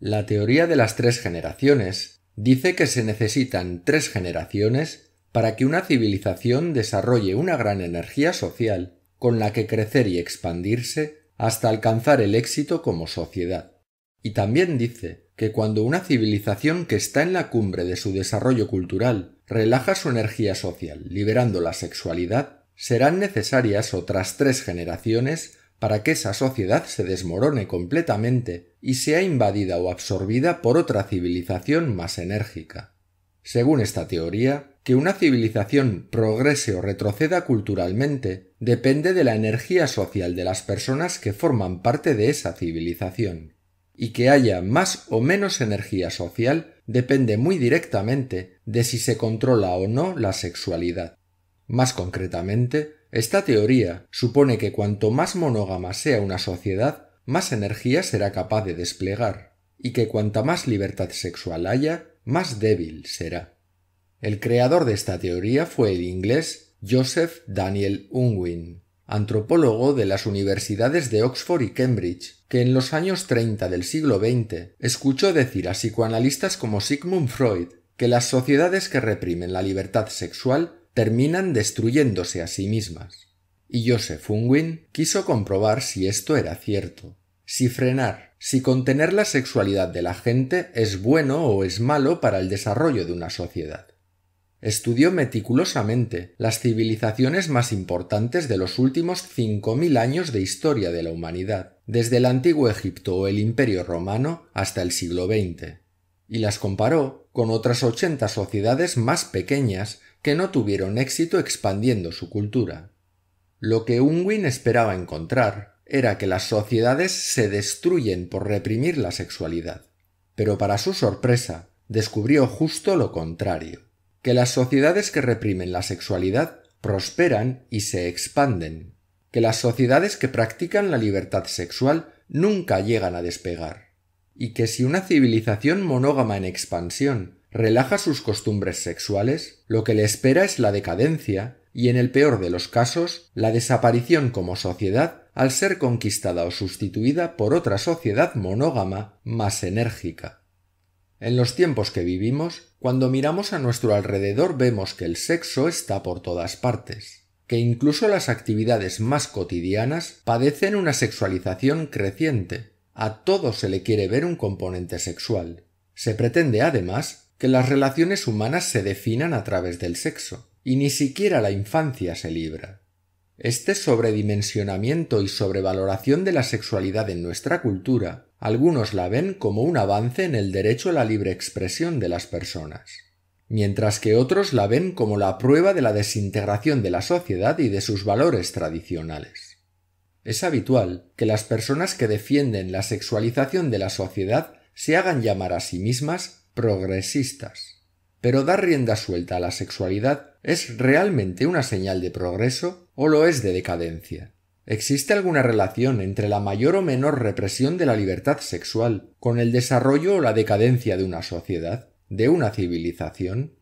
La teoría de las tres generaciones dice que se necesitan tres generaciones para que una civilización desarrolle una gran energía social con la que crecer y expandirse hasta alcanzar el éxito como sociedad. Y también dice que cuando una civilización que está en la cumbre de su desarrollo cultural relaja su energía social liberando la sexualidad, serán necesarias otras tres generaciones para que esa sociedad se desmorone completamente y sea invadida o absorbida por otra civilización más enérgica. Según esta teoría, que una civilización progrese o retroceda culturalmente depende de la energía social de las personas que forman parte de esa civilización, y que haya más o menos energía social depende muy directamente de si se controla o no la sexualidad. Más concretamente, esta teoría supone que cuanto más monógama sea una sociedad, más energía será capaz de desplegar, y que cuanta más libertad sexual haya, más débil será. El creador de esta teoría fue el inglés Joseph Daniel Unwin, antropólogo de las universidades de Oxford y Cambridge, que en los años 30 del siglo XX escuchó decir a psicoanalistas como Sigmund Freud que las sociedades que reprimen la libertad sexual terminan destruyéndose a sí mismas. Y Joseph Unwin quiso comprobar si esto era cierto, si frenar, si contener la sexualidad de la gente es bueno o es malo para el desarrollo de una sociedad. Estudió meticulosamente las civilizaciones más importantes de los últimos 5.000 años de historia de la humanidad, desde el antiguo Egipto o el Imperio Romano hasta el siglo XX, y las comparó con otras 80 sociedades más pequeñas que no tuvieron éxito expandiendo su cultura. Lo que Unwin esperaba encontrar era que las sociedades se destruyen por reprimir la sexualidad. Pero para su sorpresa, descubrió justo lo contrario, que las sociedades que reprimen la sexualidad prosperan y se expanden, que las sociedades que practican la libertad sexual nunca llegan a despegar, y que si una civilización monógama en expansión relaja sus costumbres sexuales, lo que le espera es la decadencia y en el peor de los casos, la desaparición como sociedad al ser conquistada o sustituida por otra sociedad monógama más enérgica. En los tiempos que vivimos, cuando miramos a nuestro alrededor vemos que el sexo está por todas partes, que incluso las actividades más cotidianas padecen una sexualización creciente, a todo se le quiere ver un componente sexual. Se pretende además que las relaciones humanas se definan a través del sexo, y ni siquiera la infancia se libra. Este sobredimensionamiento y sobrevaloración de la sexualidad en nuestra cultura, algunos la ven como un avance en el derecho a la libre expresión de las personas, mientras que otros la ven como la prueba de la desintegración de la sociedad y de sus valores tradicionales. Es habitual que las personas que defienden la sexualización de la sociedad se hagan llamar a sí mismas progresistas. Pero dar rienda suelta a la sexualidad es realmente una señal de progreso o lo es de decadencia. ¿Existe alguna relación entre la mayor o menor represión de la libertad sexual con el desarrollo o la decadencia de una sociedad, de una civilización?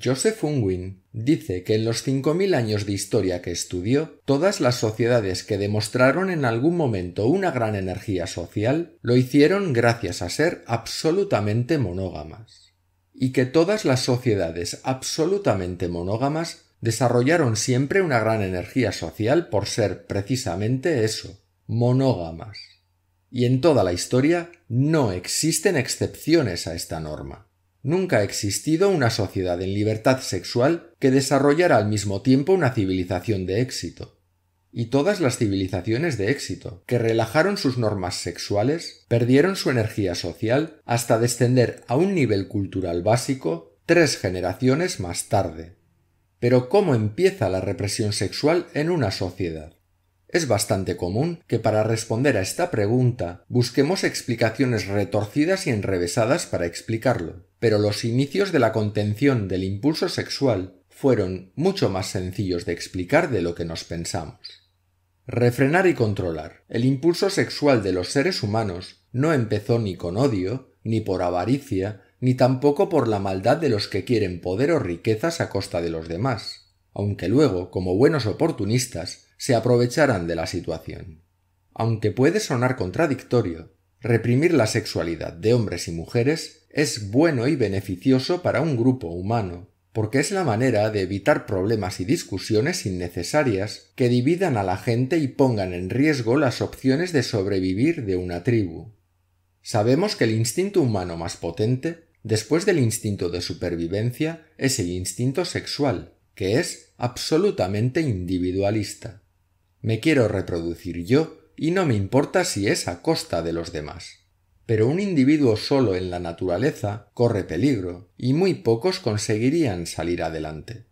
Joseph Unwin dice que en los 5000 años de historia que estudió, todas las sociedades que demostraron en algún momento una gran energía social lo hicieron gracias a ser absolutamente monógamas, y que todas las sociedades absolutamente monógamas desarrollaron siempre una gran energía social por ser precisamente eso, monógamas. Y en toda la historia no existen excepciones a esta norma. Nunca ha existido una sociedad en libertad sexual que desarrollara al mismo tiempo una civilización de éxito. Y todas las civilizaciones de éxito, que relajaron sus normas sexuales, perdieron su energía social hasta descender a un nivel cultural básico tres generaciones más tarde. Pero ¿cómo empieza la represión sexual en una sociedad? Es bastante común que para responder a esta pregunta busquemos explicaciones retorcidas y enrevesadas para explicarlo pero los inicios de la contención del impulso sexual fueron mucho más sencillos de explicar de lo que nos pensamos. Refrenar y controlar. El impulso sexual de los seres humanos no empezó ni con odio, ni por avaricia, ni tampoco por la maldad de los que quieren poder o riquezas a costa de los demás, aunque luego, como buenos oportunistas, se aprovecharan de la situación. Aunque puede sonar contradictorio, reprimir la sexualidad de hombres y mujeres es bueno y beneficioso para un grupo humano, porque es la manera de evitar problemas y discusiones innecesarias que dividan a la gente y pongan en riesgo las opciones de sobrevivir de una tribu. Sabemos que el instinto humano más potente, después del instinto de supervivencia, es el instinto sexual, que es absolutamente individualista. Me quiero reproducir yo y no me importa si es a costa de los demás pero un individuo solo en la naturaleza corre peligro, y muy pocos conseguirían salir adelante.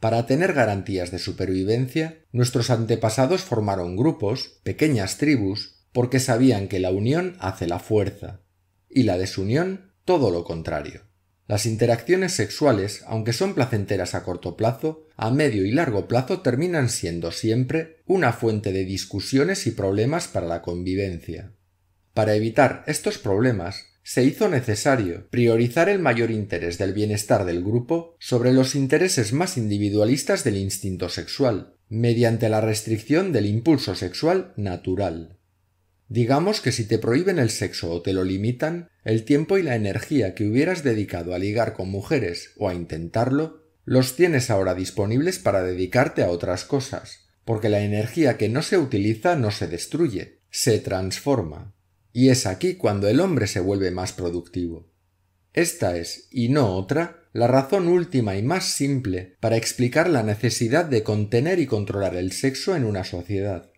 Para tener garantías de supervivencia, nuestros antepasados formaron grupos, pequeñas tribus, porque sabían que la unión hace la fuerza, y la desunión todo lo contrario. Las interacciones sexuales, aunque son placenteras a corto plazo, a medio y largo plazo terminan siendo siempre una fuente de discusiones y problemas para la convivencia. Para evitar estos problemas, se hizo necesario priorizar el mayor interés del bienestar del grupo sobre los intereses más individualistas del instinto sexual, mediante la restricción del impulso sexual natural. Digamos que si te prohíben el sexo o te lo limitan, el tiempo y la energía que hubieras dedicado a ligar con mujeres o a intentarlo, los tienes ahora disponibles para dedicarte a otras cosas, porque la energía que no se utiliza no se destruye, se transforma. Y es aquí cuando el hombre se vuelve más productivo. Esta es, y no otra, la razón última y más simple para explicar la necesidad de contener y controlar el sexo en una sociedad.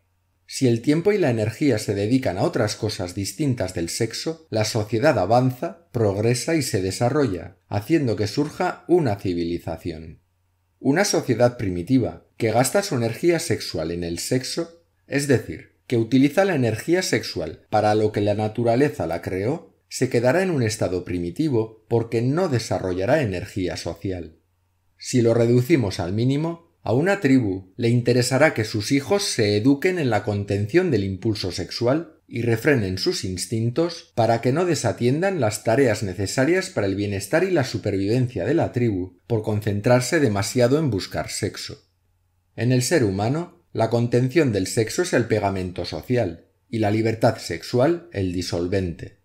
Si el tiempo y la energía se dedican a otras cosas distintas del sexo, la sociedad avanza, progresa y se desarrolla, haciendo que surja una civilización. Una sociedad primitiva, que gasta su energía sexual en el sexo, es decir, que utiliza la energía sexual para lo que la naturaleza la creó, se quedará en un estado primitivo porque no desarrollará energía social. Si lo reducimos al mínimo, a una tribu le interesará que sus hijos se eduquen en la contención del impulso sexual y refrenen sus instintos para que no desatiendan las tareas necesarias para el bienestar y la supervivencia de la tribu por concentrarse demasiado en buscar sexo. En el ser humano, la contención del sexo es el pegamento social y la libertad sexual el disolvente.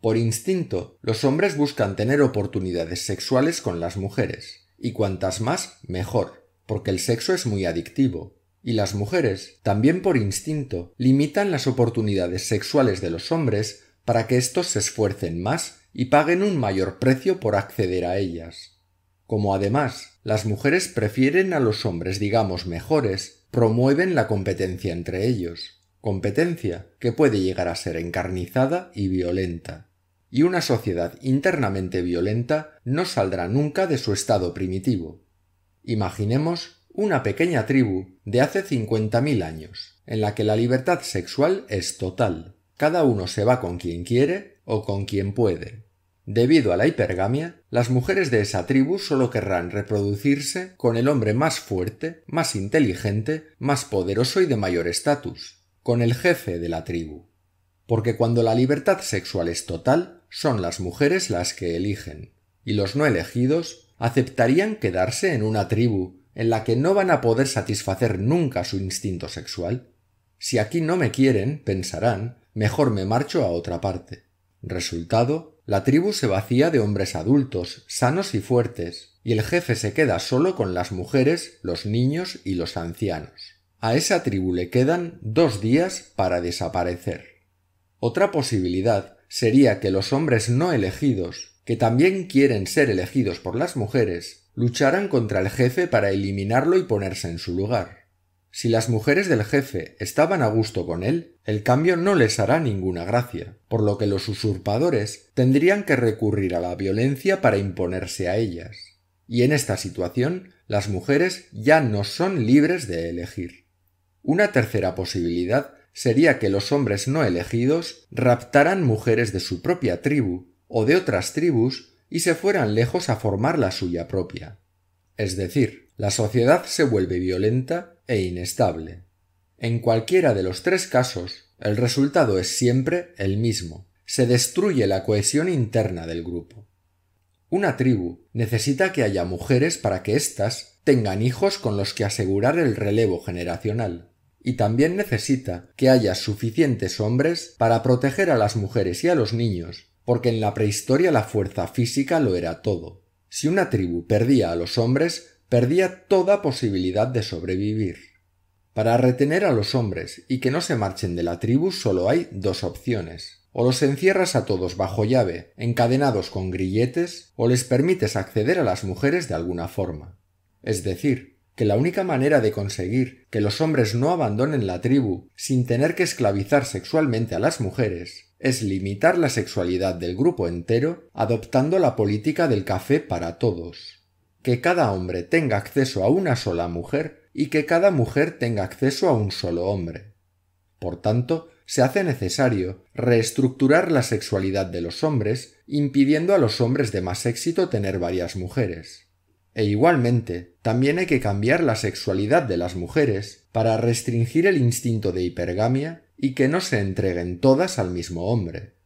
Por instinto, los hombres buscan tener oportunidades sexuales con las mujeres, y cuantas más, mejor, porque el sexo es muy adictivo. Y las mujeres, también por instinto, limitan las oportunidades sexuales de los hombres para que éstos se esfuercen más y paguen un mayor precio por acceder a ellas. Como además, las mujeres prefieren a los hombres digamos mejores promueven la competencia entre ellos, competencia que puede llegar a ser encarnizada y violenta. Y una sociedad internamente violenta no saldrá nunca de su estado primitivo. Imaginemos una pequeña tribu de hace 50.000 años, en la que la libertad sexual es total. Cada uno se va con quien quiere o con quien puede. Debido a la hipergamia, las mujeres de esa tribu solo querrán reproducirse con el hombre más fuerte, más inteligente, más poderoso y de mayor estatus, con el jefe de la tribu. Porque cuando la libertad sexual es total, son las mujeres las que eligen, y los no elegidos aceptarían quedarse en una tribu en la que no van a poder satisfacer nunca su instinto sexual. Si aquí no me quieren, pensarán, mejor me marcho a otra parte. Resultado, la tribu se vacía de hombres adultos, sanos y fuertes, y el jefe se queda solo con las mujeres, los niños y los ancianos. A esa tribu le quedan dos días para desaparecer. Otra posibilidad sería que los hombres no elegidos, que también quieren ser elegidos por las mujeres, lucharan contra el jefe para eliminarlo y ponerse en su lugar. Si las mujeres del jefe estaban a gusto con él, el cambio no les hará ninguna gracia, por lo que los usurpadores tendrían que recurrir a la violencia para imponerse a ellas. Y en esta situación, las mujeres ya no son libres de elegir. Una tercera posibilidad sería que los hombres no elegidos raptaran mujeres de su propia tribu o de otras tribus y se fueran lejos a formar la suya propia. Es decir, la sociedad se vuelve violenta e inestable. En cualquiera de los tres casos, el resultado es siempre el mismo. Se destruye la cohesión interna del grupo. Una tribu necesita que haya mujeres para que éstas tengan hijos con los que asegurar el relevo generacional. Y también necesita que haya suficientes hombres para proteger a las mujeres y a los niños, porque en la prehistoria la fuerza física lo era todo. Si una tribu perdía a los hombres, perdía toda posibilidad de sobrevivir. Para retener a los hombres y que no se marchen de la tribu solo hay dos opciones. O los encierras a todos bajo llave, encadenados con grilletes, o les permites acceder a las mujeres de alguna forma. Es decir, que la única manera de conseguir que los hombres no abandonen la tribu sin tener que esclavizar sexualmente a las mujeres es limitar la sexualidad del grupo entero adoptando la política del café para todos que cada hombre tenga acceso a una sola mujer y que cada mujer tenga acceso a un solo hombre. Por tanto, se hace necesario reestructurar la sexualidad de los hombres, impidiendo a los hombres de más éxito tener varias mujeres. E igualmente, también hay que cambiar la sexualidad de las mujeres para restringir el instinto de hipergamia y que no se entreguen todas al mismo hombre.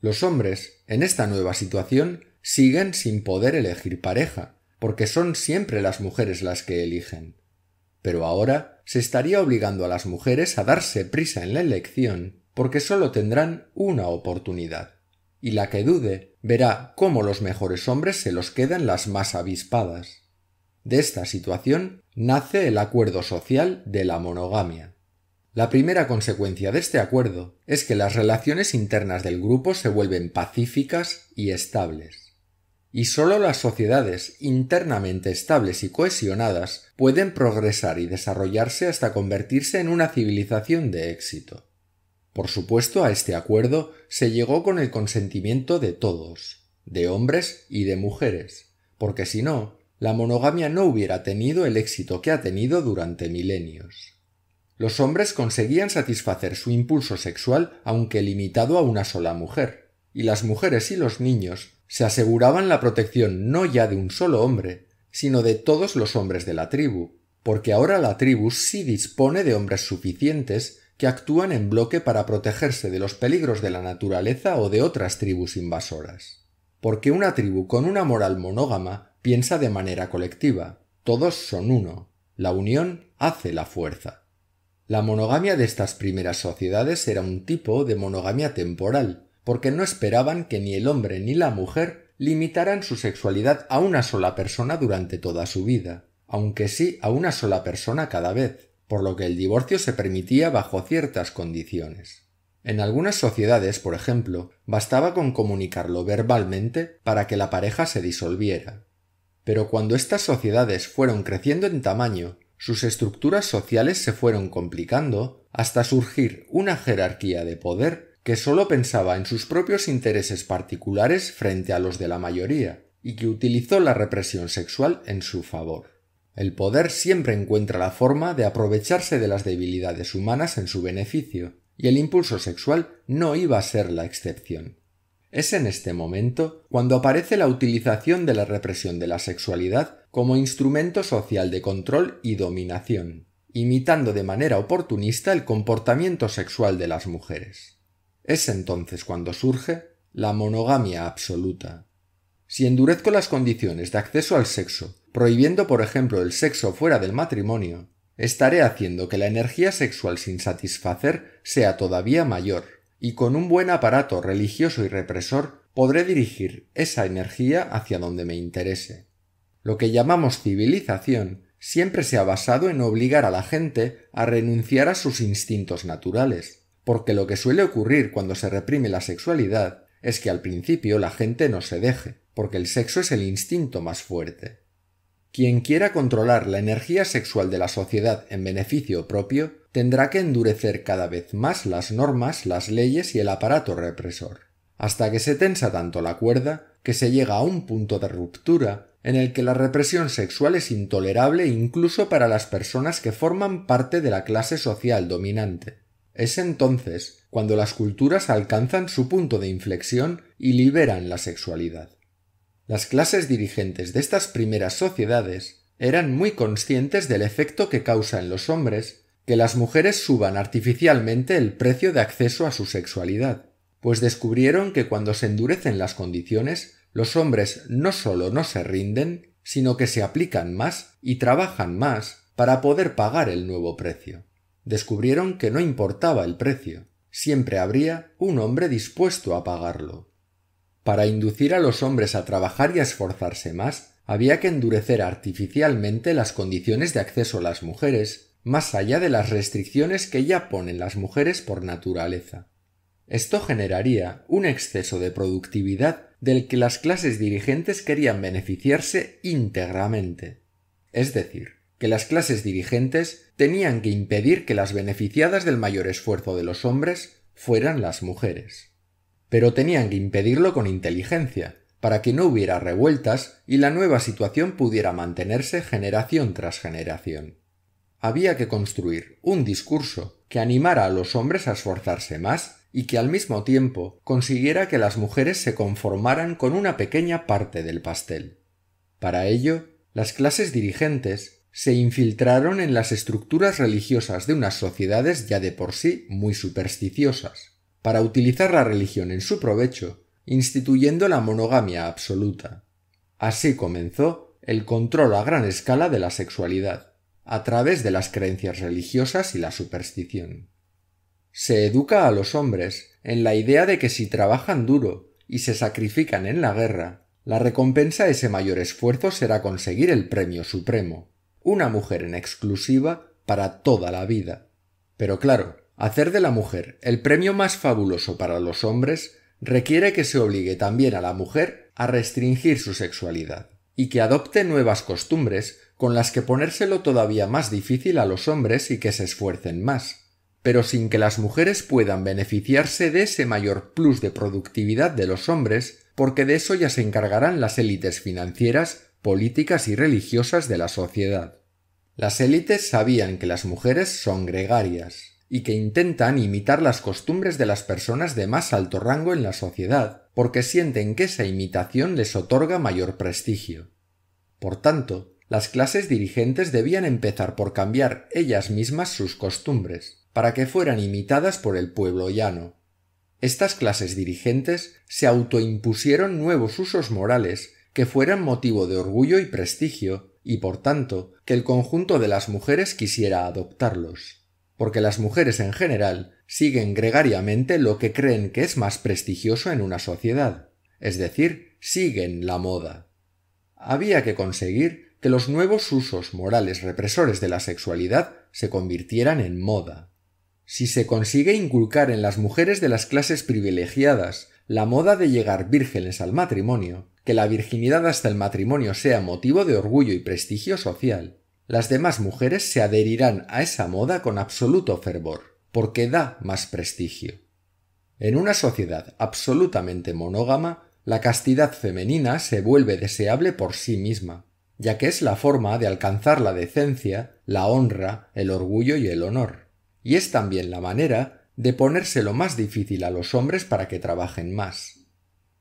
Los hombres, en esta nueva situación, siguen sin poder elegir pareja, porque son siempre las mujeres las que eligen. Pero ahora se estaría obligando a las mujeres a darse prisa en la elección porque solo tendrán una oportunidad. Y la que dude verá cómo los mejores hombres se los quedan las más avispadas. De esta situación nace el acuerdo social de la monogamia. La primera consecuencia de este acuerdo es que las relaciones internas del grupo se vuelven pacíficas y estables y solo las sociedades internamente estables y cohesionadas pueden progresar y desarrollarse hasta convertirse en una civilización de éxito. Por supuesto, a este acuerdo se llegó con el consentimiento de todos, de hombres y de mujeres, porque si no, la monogamia no hubiera tenido el éxito que ha tenido durante milenios. Los hombres conseguían satisfacer su impulso sexual aunque limitado a una sola mujer, y las mujeres y los niños se aseguraban la protección no ya de un solo hombre, sino de todos los hombres de la tribu, porque ahora la tribu sí dispone de hombres suficientes que actúan en bloque para protegerse de los peligros de la naturaleza o de otras tribus invasoras. Porque una tribu con una moral monógama piensa de manera colectiva, todos son uno, la unión hace la fuerza. La monogamia de estas primeras sociedades era un tipo de monogamia temporal, porque no esperaban que ni el hombre ni la mujer limitaran su sexualidad a una sola persona durante toda su vida, aunque sí a una sola persona cada vez, por lo que el divorcio se permitía bajo ciertas condiciones. En algunas sociedades, por ejemplo, bastaba con comunicarlo verbalmente para que la pareja se disolviera. Pero cuando estas sociedades fueron creciendo en tamaño, sus estructuras sociales se fueron complicando hasta surgir una jerarquía de poder que sólo pensaba en sus propios intereses particulares frente a los de la mayoría, y que utilizó la represión sexual en su favor. El poder siempre encuentra la forma de aprovecharse de las debilidades humanas en su beneficio, y el impulso sexual no iba a ser la excepción. Es en este momento cuando aparece la utilización de la represión de la sexualidad como instrumento social de control y dominación, imitando de manera oportunista el comportamiento sexual de las mujeres. Es entonces cuando surge la monogamia absoluta. Si endurezco las condiciones de acceso al sexo, prohibiendo por ejemplo el sexo fuera del matrimonio, estaré haciendo que la energía sexual sin satisfacer sea todavía mayor, y con un buen aparato religioso y represor podré dirigir esa energía hacia donde me interese. Lo que llamamos civilización siempre se ha basado en obligar a la gente a renunciar a sus instintos naturales, porque lo que suele ocurrir cuando se reprime la sexualidad es que al principio la gente no se deje, porque el sexo es el instinto más fuerte. Quien quiera controlar la energía sexual de la sociedad en beneficio propio tendrá que endurecer cada vez más las normas, las leyes y el aparato represor, hasta que se tensa tanto la cuerda que se llega a un punto de ruptura en el que la represión sexual es intolerable incluso para las personas que forman parte de la clase social dominante es entonces cuando las culturas alcanzan su punto de inflexión y liberan la sexualidad. Las clases dirigentes de estas primeras sociedades eran muy conscientes del efecto que causa en los hombres que las mujeres suban artificialmente el precio de acceso a su sexualidad, pues descubrieron que cuando se endurecen las condiciones, los hombres no solo no se rinden, sino que se aplican más y trabajan más para poder pagar el nuevo precio descubrieron que no importaba el precio, siempre habría un hombre dispuesto a pagarlo. Para inducir a los hombres a trabajar y a esforzarse más, había que endurecer artificialmente las condiciones de acceso a las mujeres, más allá de las restricciones que ya ponen las mujeres por naturaleza. Esto generaría un exceso de productividad del que las clases dirigentes querían beneficiarse íntegramente. Es decir, que las clases dirigentes tenían que impedir que las beneficiadas del mayor esfuerzo de los hombres fueran las mujeres. Pero tenían que impedirlo con inteligencia, para que no hubiera revueltas y la nueva situación pudiera mantenerse generación tras generación. Había que construir un discurso que animara a los hombres a esforzarse más y que al mismo tiempo consiguiera que las mujeres se conformaran con una pequeña parte del pastel. Para ello, las clases dirigentes se infiltraron en las estructuras religiosas de unas sociedades ya de por sí muy supersticiosas, para utilizar la religión en su provecho, instituyendo la monogamia absoluta. Así comenzó el control a gran escala de la sexualidad, a través de las creencias religiosas y la superstición. Se educa a los hombres en la idea de que si trabajan duro y se sacrifican en la guerra, la recompensa de ese mayor esfuerzo será conseguir el premio supremo, una mujer en exclusiva para toda la vida. Pero claro, hacer de la mujer el premio más fabuloso para los hombres requiere que se obligue también a la mujer a restringir su sexualidad y que adopte nuevas costumbres con las que ponérselo todavía más difícil a los hombres y que se esfuercen más, pero sin que las mujeres puedan beneficiarse de ese mayor plus de productividad de los hombres, porque de eso ya se encargarán las élites financieras políticas y religiosas de la sociedad. Las élites sabían que las mujeres son gregarias y que intentan imitar las costumbres de las personas de más alto rango en la sociedad, porque sienten que esa imitación les otorga mayor prestigio. Por tanto, las clases dirigentes debían empezar por cambiar ellas mismas sus costumbres, para que fueran imitadas por el pueblo llano. Estas clases dirigentes se autoimpusieron nuevos usos morales que fueran motivo de orgullo y prestigio, y por tanto, que el conjunto de las mujeres quisiera adoptarlos. Porque las mujeres en general siguen gregariamente lo que creen que es más prestigioso en una sociedad, es decir, siguen la moda. Había que conseguir que los nuevos usos morales represores de la sexualidad se convirtieran en moda. Si se consigue inculcar en las mujeres de las clases privilegiadas la moda de llegar vírgenes al matrimonio, que la virginidad hasta el matrimonio sea motivo de orgullo y prestigio social. Las demás mujeres se adherirán a esa moda con absoluto fervor, porque da más prestigio. En una sociedad absolutamente monógama, la castidad femenina se vuelve deseable por sí misma, ya que es la forma de alcanzar la decencia, la honra, el orgullo y el honor, y es también la manera de lo más difícil a los hombres para que trabajen más.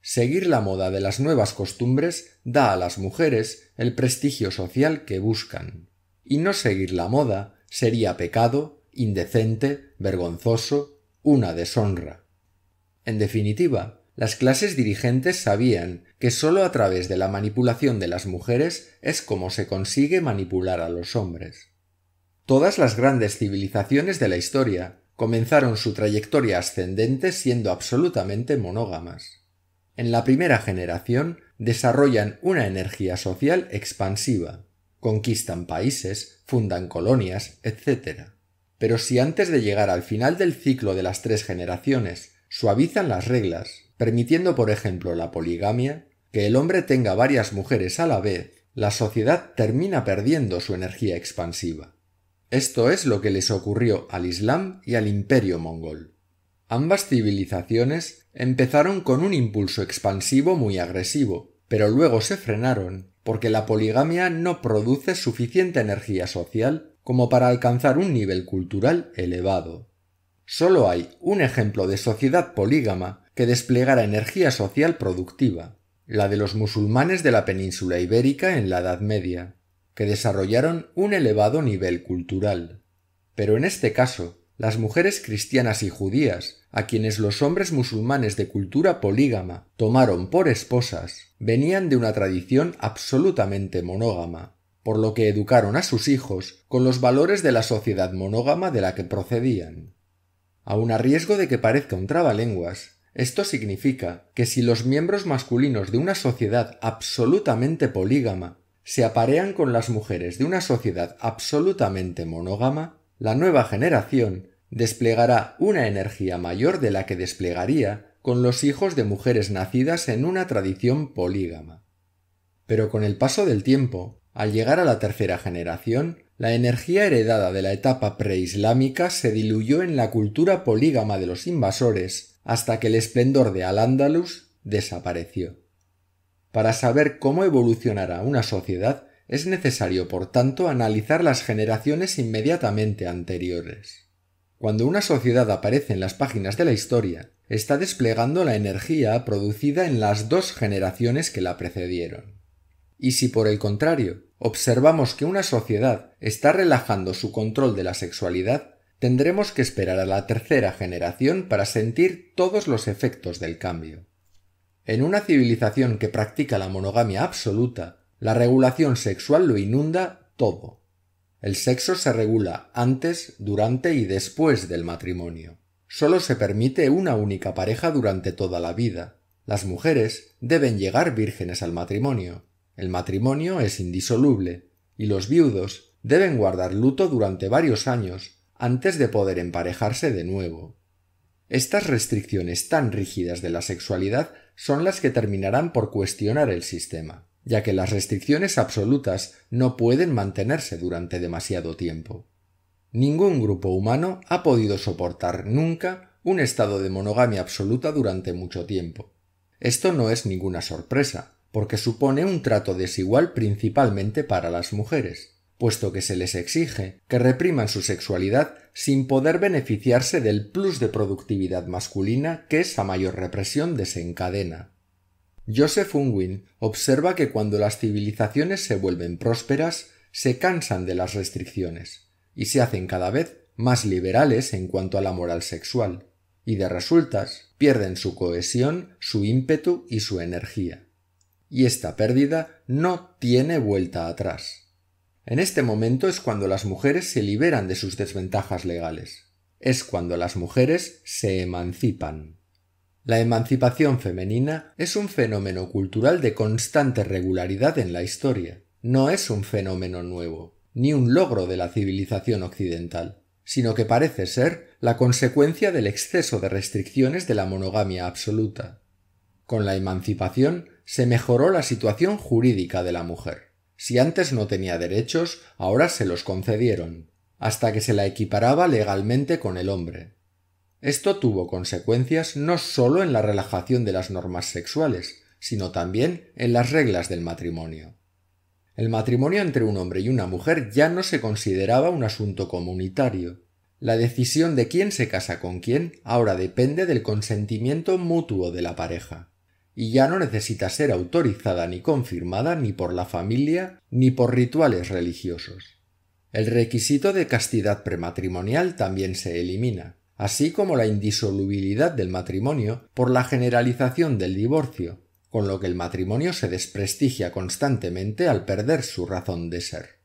Seguir la moda de las nuevas costumbres da a las mujeres el prestigio social que buscan. Y no seguir la moda sería pecado, indecente, vergonzoso, una deshonra. En definitiva, las clases dirigentes sabían que sólo a través de la manipulación de las mujeres es como se consigue manipular a los hombres. Todas las grandes civilizaciones de la historia comenzaron su trayectoria ascendente siendo absolutamente monógamas. En la primera generación desarrollan una energía social expansiva, conquistan países, fundan colonias, etc. Pero si antes de llegar al final del ciclo de las tres generaciones suavizan las reglas, permitiendo por ejemplo la poligamia, que el hombre tenga varias mujeres a la vez, la sociedad termina perdiendo su energía expansiva. Esto es lo que les ocurrió al Islam y al imperio mongol. Ambas civilizaciones empezaron con un impulso expansivo muy agresivo, pero luego se frenaron porque la poligamia no produce suficiente energía social como para alcanzar un nivel cultural elevado. Solo hay un ejemplo de sociedad polígama que desplegara energía social productiva, la de los musulmanes de la península ibérica en la Edad Media, que desarrollaron un elevado nivel cultural. Pero en este caso, las mujeres cristianas y judías, a quienes los hombres musulmanes de cultura polígama tomaron por esposas, venían de una tradición absolutamente monógama, por lo que educaron a sus hijos con los valores de la sociedad monógama de la que procedían. Aun a riesgo de que parezca un trabalenguas, esto significa que si los miembros masculinos de una sociedad absolutamente polígama se aparean con las mujeres de una sociedad absolutamente monógama, la nueva generación desplegará una energía mayor de la que desplegaría con los hijos de mujeres nacidas en una tradición polígama. Pero con el paso del tiempo, al llegar a la tercera generación, la energía heredada de la etapa preislámica se diluyó en la cultura polígama de los invasores hasta que el esplendor de Al-Ándalus desapareció. Para saber cómo evolucionará una sociedad es necesario, por tanto, analizar las generaciones inmediatamente anteriores. Cuando una sociedad aparece en las páginas de la historia, está desplegando la energía producida en las dos generaciones que la precedieron. Y si por el contrario observamos que una sociedad está relajando su control de la sexualidad, tendremos que esperar a la tercera generación para sentir todos los efectos del cambio. En una civilización que practica la monogamia absoluta, la regulación sexual lo inunda todo. El sexo se regula antes, durante y después del matrimonio. Solo se permite una única pareja durante toda la vida. Las mujeres deben llegar vírgenes al matrimonio. El matrimonio es indisoluble, y los viudos deben guardar luto durante varios años antes de poder emparejarse de nuevo. Estas restricciones tan rígidas de la sexualidad son las que terminarán por cuestionar el sistema ya que las restricciones absolutas no pueden mantenerse durante demasiado tiempo. Ningún grupo humano ha podido soportar nunca un estado de monogamia absoluta durante mucho tiempo. Esto no es ninguna sorpresa, porque supone un trato desigual principalmente para las mujeres, puesto que se les exige que repriman su sexualidad sin poder beneficiarse del plus de productividad masculina que esa mayor represión desencadena. Joseph Unwin observa que cuando las civilizaciones se vuelven prósperas, se cansan de las restricciones y se hacen cada vez más liberales en cuanto a la moral sexual, y de resultas pierden su cohesión, su ímpetu y su energía. Y esta pérdida no tiene vuelta atrás. En este momento es cuando las mujeres se liberan de sus desventajas legales. Es cuando las mujeres se emancipan. La emancipación femenina es un fenómeno cultural de constante regularidad en la historia. No es un fenómeno nuevo, ni un logro de la civilización occidental, sino que parece ser la consecuencia del exceso de restricciones de la monogamia absoluta. Con la emancipación se mejoró la situación jurídica de la mujer. Si antes no tenía derechos, ahora se los concedieron, hasta que se la equiparaba legalmente con el hombre. Esto tuvo consecuencias no solo en la relajación de las normas sexuales, sino también en las reglas del matrimonio. El matrimonio entre un hombre y una mujer ya no se consideraba un asunto comunitario. La decisión de quién se casa con quién ahora depende del consentimiento mutuo de la pareja, y ya no necesita ser autorizada ni confirmada ni por la familia ni por rituales religiosos. El requisito de castidad prematrimonial también se elimina, así como la indisolubilidad del matrimonio por la generalización del divorcio, con lo que el matrimonio se desprestigia constantemente al perder su razón de ser.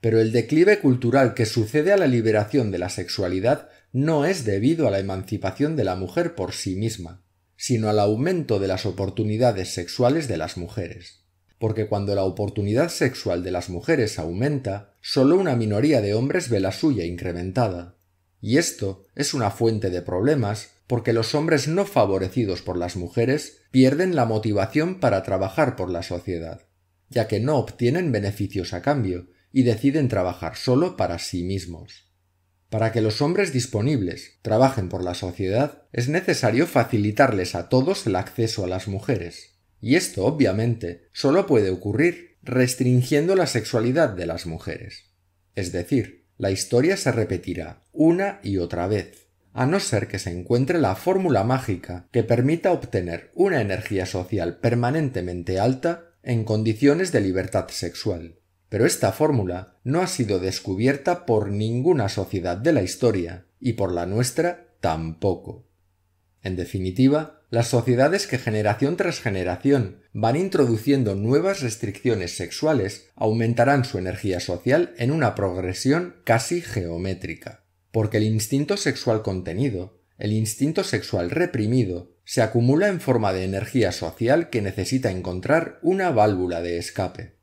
Pero el declive cultural que sucede a la liberación de la sexualidad no es debido a la emancipación de la mujer por sí misma, sino al aumento de las oportunidades sexuales de las mujeres. Porque cuando la oportunidad sexual de las mujeres aumenta, solo una minoría de hombres ve la suya incrementada. Y esto es una fuente de problemas porque los hombres no favorecidos por las mujeres pierden la motivación para trabajar por la sociedad, ya que no obtienen beneficios a cambio y deciden trabajar solo para sí mismos. Para que los hombres disponibles trabajen por la sociedad es necesario facilitarles a todos el acceso a las mujeres. Y esto, obviamente, solo puede ocurrir restringiendo la sexualidad de las mujeres. Es decir, la historia se repetirá una y otra vez, a no ser que se encuentre la fórmula mágica que permita obtener una energía social permanentemente alta en condiciones de libertad sexual. Pero esta fórmula no ha sido descubierta por ninguna sociedad de la historia, y por la nuestra tampoco. En definitiva, las sociedades que generación tras generación van introduciendo nuevas restricciones sexuales aumentarán su energía social en una progresión casi geométrica, porque el instinto sexual contenido, el instinto sexual reprimido, se acumula en forma de energía social que necesita encontrar una válvula de escape.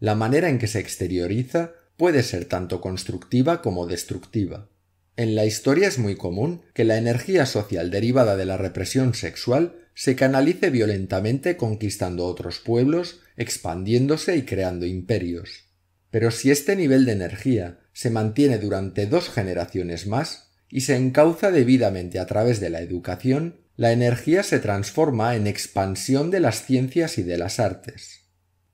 La manera en que se exterioriza puede ser tanto constructiva como destructiva. En la historia es muy común que la energía social derivada de la represión sexual se canalice violentamente conquistando otros pueblos, expandiéndose y creando imperios. Pero si este nivel de energía se mantiene durante dos generaciones más y se encauza debidamente a través de la educación, la energía se transforma en expansión de las ciencias y de las artes.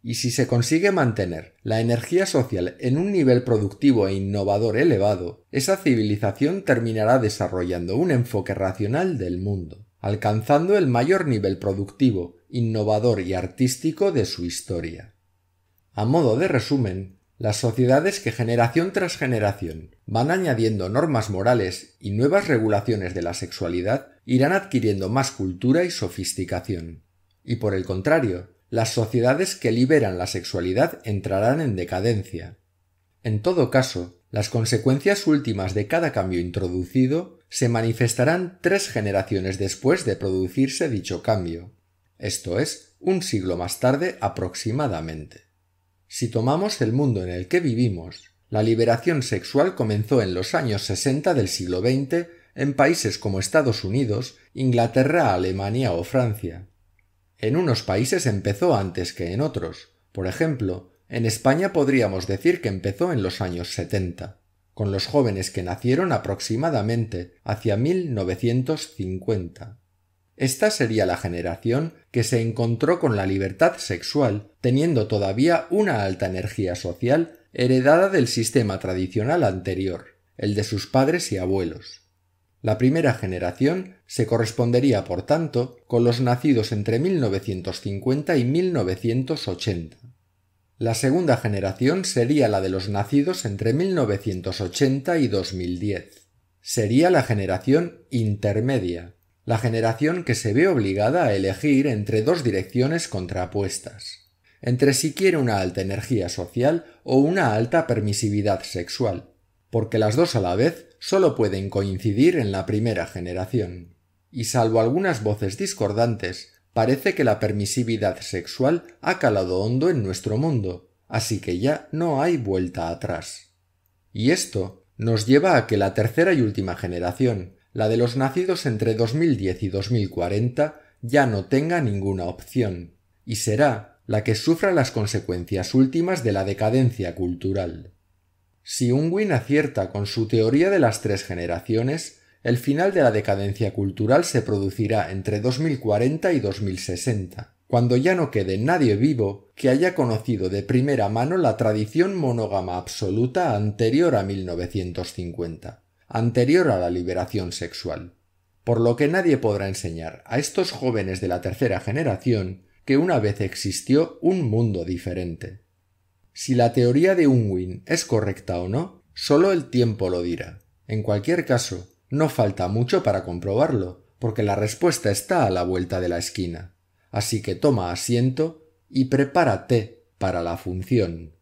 Y si se consigue mantener la energía social en un nivel productivo e innovador elevado, esa civilización terminará desarrollando un enfoque racional del mundo, alcanzando el mayor nivel productivo, innovador y artístico de su historia. A modo de resumen, las sociedades que generación tras generación van añadiendo normas morales y nuevas regulaciones de la sexualidad irán adquiriendo más cultura y sofisticación. Y por el contrario, las sociedades que liberan la sexualidad entrarán en decadencia. En todo caso, las consecuencias últimas de cada cambio introducido se manifestarán tres generaciones después de producirse dicho cambio, esto es, un siglo más tarde aproximadamente. Si tomamos el mundo en el que vivimos, la liberación sexual comenzó en los años 60 del siglo XX en países como Estados Unidos, Inglaterra, Alemania o Francia. En unos países empezó antes que en otros. Por ejemplo, en España podríamos decir que empezó en los años 70, con los jóvenes que nacieron aproximadamente hacia 1950. Esta sería la generación que se encontró con la libertad sexual, teniendo todavía una alta energía social heredada del sistema tradicional anterior, el de sus padres y abuelos. La primera generación se correspondería, por tanto, con los nacidos entre 1950 y 1980. La segunda generación sería la de los nacidos entre 1980 y 2010. Sería la generación intermedia, la generación que se ve obligada a elegir entre dos direcciones contrapuestas, entre si quiere una alta energía social o una alta permisividad sexual, porque las dos a la vez solo pueden coincidir en la primera generación, y salvo algunas voces discordantes, parece que la permisividad sexual ha calado hondo en nuestro mundo, así que ya no hay vuelta atrás. Y esto nos lleva a que la tercera y última generación, la de los nacidos entre 2010 y 2040, ya no tenga ninguna opción, y será la que sufra las consecuencias últimas de la decadencia cultural. Si Unwin acierta con su teoría de las tres generaciones, el final de la decadencia cultural se producirá entre 2040 y 2060, cuando ya no quede nadie vivo que haya conocido de primera mano la tradición monógama absoluta anterior a 1950, anterior a la liberación sexual. Por lo que nadie podrá enseñar a estos jóvenes de la tercera generación que una vez existió un mundo diferente. Si la teoría de Unwin es correcta o no, solo el tiempo lo dirá. En cualquier caso, no falta mucho para comprobarlo, porque la respuesta está a la vuelta de la esquina. Así que toma asiento y prepárate para la función.